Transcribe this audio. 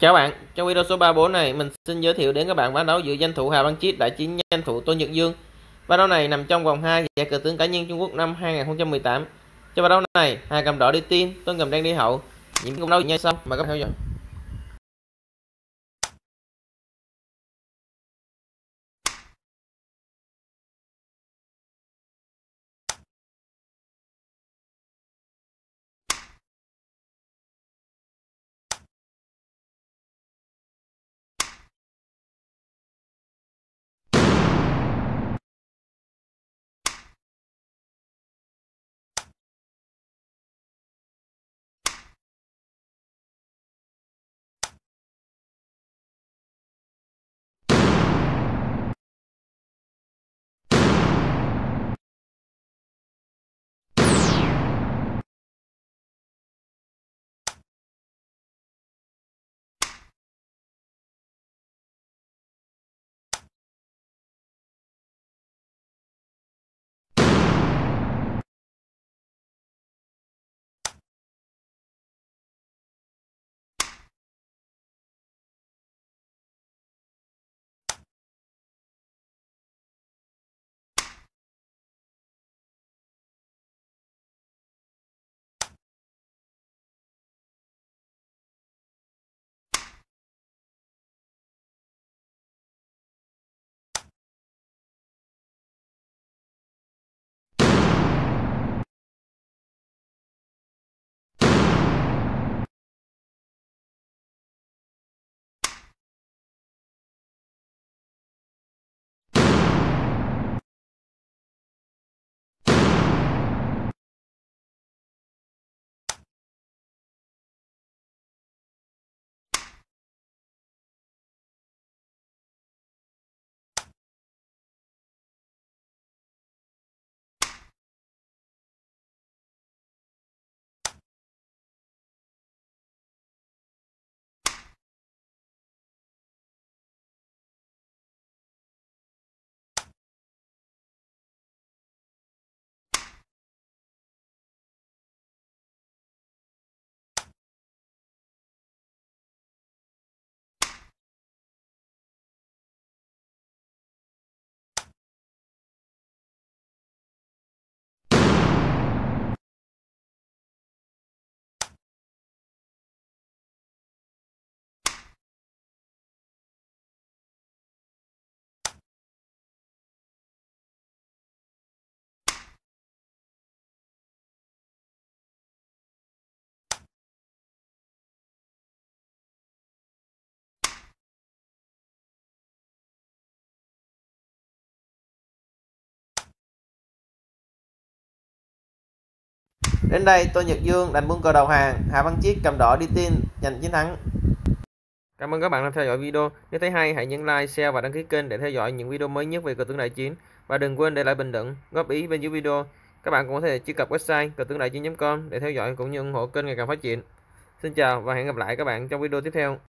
Chào bạn, trong video số 34 này mình xin giới thiệu đến các bạn ván đấu giữa danh thủ Hà Văn Chiết đại chiến danh thủ Tô Nhật Dương. Ván đấu này nằm trong vòng 2 giải cờ tướng cá nhân Trung Quốc năm 2018. Trong ván đấu này, Hà cầm đỏ đi tiên, Tuấn cầm đen đi hậu. Những công đấu nhau xong mà các theo dõi. Đến đây tôi Nhật Dương đành buông cờ đầu hàng, Hà Văn Chiết cầm đỏ đi tin giành chiến thắng. Cảm ơn các bạn đã theo dõi video. Nếu thấy hay hãy nhấn like, share và đăng ký kênh để theo dõi những video mới nhất về cờ tướng đại chiến và đừng quên để lại bình luận, góp ý bên dưới video. Các bạn cũng có thể truy cập website cờ tướng đại chiến.com để theo dõi cũng như ủng hộ kênh ngày càng phát triển. Xin chào và hẹn gặp lại các bạn trong video tiếp theo.